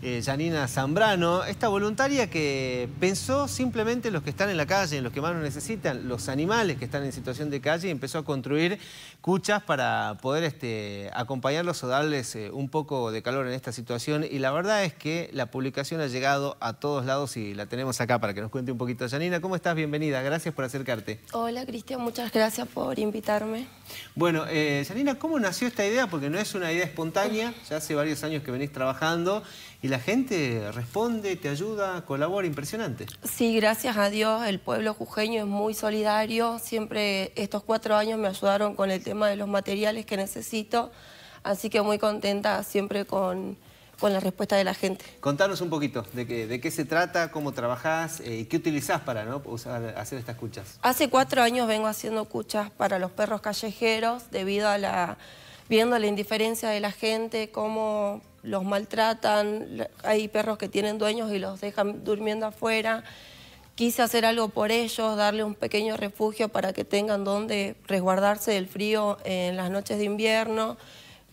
Yanina eh, Janina Zambrano, esta voluntaria que pensó simplemente en los que están en la calle, en los que más lo necesitan, los animales que están en situación de calle, y empezó a construir cuchas para poder este, acompañarlos o darles eh, un poco de calor en esta situación. Y la verdad es que la publicación ha llegado a todos lados y la tenemos acá para que nos cuente un poquito. Janina, ¿cómo estás? Bienvenida, gracias por acercarte. Hola Cristian, muchas gracias por invitarme. Bueno, eh, Janina, ¿cómo nació esta idea? Porque no es una idea espontánea, ya hace varios años que venís trabajando y la gente responde, te ayuda, colabora, impresionante. Sí, gracias a Dios, el pueblo jujeño es muy solidario. Siempre estos cuatro años me ayudaron con el tema de los materiales que necesito. Así que muy contenta siempre con, con la respuesta de la gente. Contanos un poquito de qué, de qué se trata, cómo trabajás eh, y qué utilizás para ¿no? hacer estas cuchas. Hace cuatro años vengo haciendo cuchas para los perros callejeros debido a la... viendo la indiferencia de la gente, cómo los maltratan, hay perros que tienen dueños y los dejan durmiendo afuera. Quise hacer algo por ellos, darle un pequeño refugio para que tengan donde resguardarse del frío en las noches de invierno,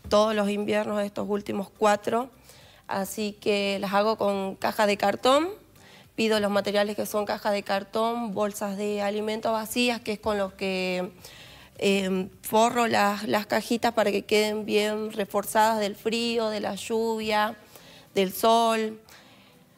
todos los inviernos estos últimos cuatro. Así que las hago con caja de cartón, pido los materiales que son cajas de cartón, bolsas de alimentos vacías, que es con los que Em, forro las, cajitas para que queden bien reforzadas del frío, de la lluvia, del sol.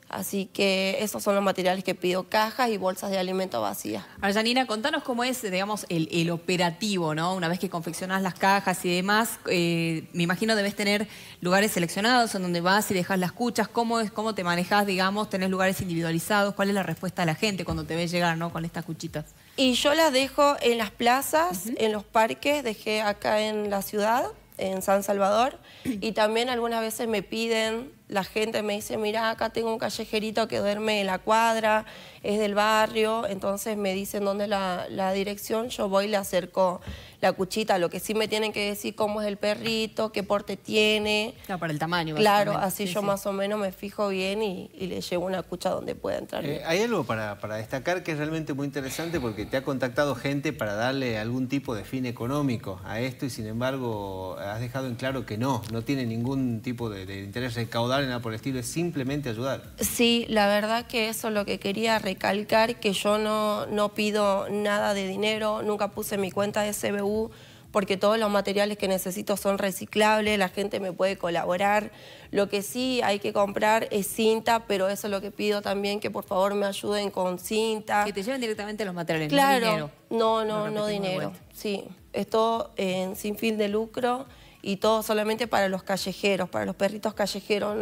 Así que esos son los materiales que pido, cajas y bolsas de alimento vacías. Arjanina, contanos cómo es, digamos, el, operativo, ¿no? Una vez que confeccionas las cajas y demás, eh, me imagino debes tener lugares seleccionados en donde vas y dejas las cuchas. ¿Cómo es, cómo te manejas, digamos, tenés lugares individualizados? ¿Cuál es la respuesta de la gente cuando te ves llegar, ¿no? Con estas cuchitas. Y yo las dejo en las plazas, en los parques, dejé acá en la ciudad, en San Salvador, y también algunas veces me piden la gente me dice, mira, acá tengo un callejerito que duerme en la cuadra, es del barrio, entonces me dicen dónde es la, dirección, yo voy y le acerco la cuchita, lo que sí me tienen que decir cómo es el perrito, qué porte tiene. Claro, ah, para el tamaño. Claro, así yo más o menos me fijo bien y, le llevo una cucha donde pueda entrar. Eh, hay algo para, destacar que es realmente muy interesante porque te ha contactado gente para darle algún tipo de fin económico a esto y sin embargo has dejado en claro que no, no tiene ningún tipo de, de interés recaudar en por estilo, es simplemente ayudar. Sí, la verdad que eso es lo que quería recalcar, que yo no, no pido nada de dinero, nunca puse mi cuenta de CBU porque todos los materiales que necesito son reciclables, la gente me puede colaborar. Lo que sí hay que comprar es cinta, pero eso es lo que pido también, que por favor me ayuden con cinta. Que te lleven directamente los materiales, claro, no dinero. No, no, no, dinero. Sí, esto en sin fin de lucro y todo solamente para los callejeros, para los perritos callejeros,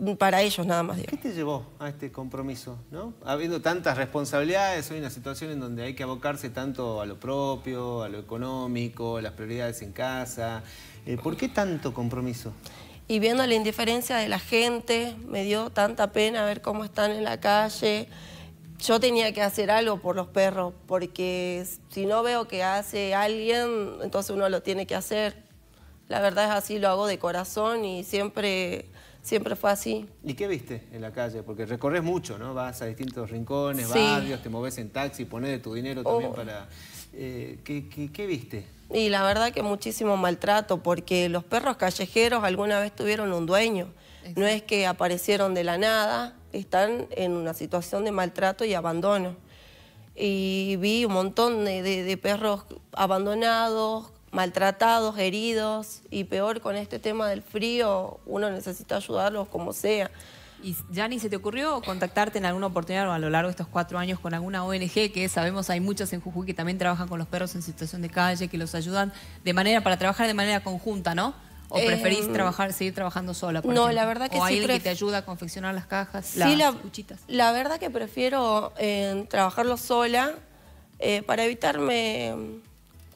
no para ellos nada más. ¿Qué te llevó a este compromiso? ¿no? Habiendo tantas responsabilidades, hoy una situación en donde hay que abocarse tanto a lo propio, a lo económico, a las prioridades en casa. Eh, ¿Por qué tanto compromiso? Y viendo la indiferencia de la gente, me dio tanta pena ver cómo están en la calle, yo tenía que hacer algo por los perros, porque si no veo que hace alguien, entonces uno lo tiene que hacer. La verdad es así, lo hago de corazón y siempre, siempre fue así. ¿Y qué viste en la calle? Porque recorres mucho, ¿no? Vas a distintos rincones, barrios, te moves en taxi, pones de tu dinero también oh. para... Eh, ¿qué, viste? Y la verdad que muchísimo maltrato, porque los perros callejeros alguna vez tuvieron un dueño. No es que aparecieron de la nada, están en una situación de maltrato y abandono. Y vi un montón de, perros abandonados, maltratados, heridos, y peor con este tema del frío, uno necesita ayudarlos como sea. Y Jani, ¿se te ocurrió contactarte en alguna oportunidad o a lo largo de estos cuatro años con alguna ONG que sabemos hay muchas en Jujuy que también trabajan con los perros en situación de calle, que los ayudan de manera para trabajar de manera conjunta, ¿no? ¿O preferís em, trabajar, seguir trabajando sola? no, la verdad que ¿O sí. alguien que te ayuda a confeccionar las cajas, sí, las la, cuchitas? La verdad que prefiero em, trabajarlo sola eh, para evitarme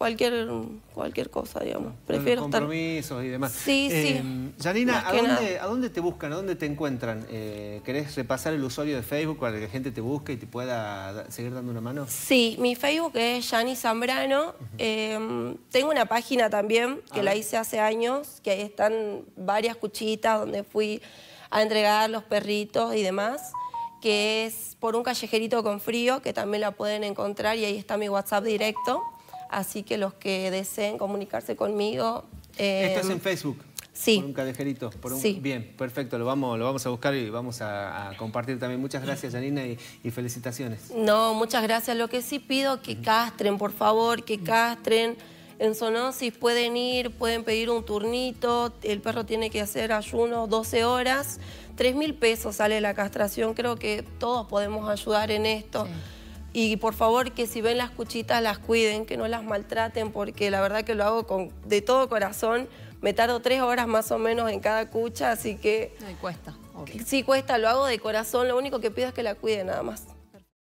cualquier, cualquier cosa, digamos. Prefiero estar... compromisos y demás. Sí, sí. Eh, Janina, ¿a dónde, te buscan? ¿A dónde te encuentran? Eh, ¿Querés repasar el usuario de Facebook para que la gente te busque y te pueda seguir dando una mano? Sí, mi Facebook es Jani Zambrano. Eh, tengo una página también que la hice hace años, que ahí están varias cuchitas donde fui a entregar los perritos y demás que es por un callejerito con frío, que también la pueden encontrar y ahí está mi WhatsApp directo. Así que los que deseen comunicarse conmigo... Eh, esto es en Facebook. Sí. Por un Sí. Bien, perfecto. Lo vamos, lo vamos a buscar y vamos a, compartir también. Muchas gracias, Janina, y, felicitaciones. No, muchas gracias. Lo que sí pido, que castren, por favor, que castren. En zoonosis pueden ir, pueden pedir un turnito. El perro tiene que hacer ayuno 12 horas. 3 mil pesos sale la castración. Creo que todos podemos ayudar en esto. Y por favor que si ven las cuchitas las cuiden, que no las maltraten, porque la verdad que lo hago con, de todo corazón. Me tardo tres horas más o menos en cada cucha, así que... sí cuesta. Obvio. Sí cuesta, lo hago de corazón, lo único que pido es que la cuiden nada más.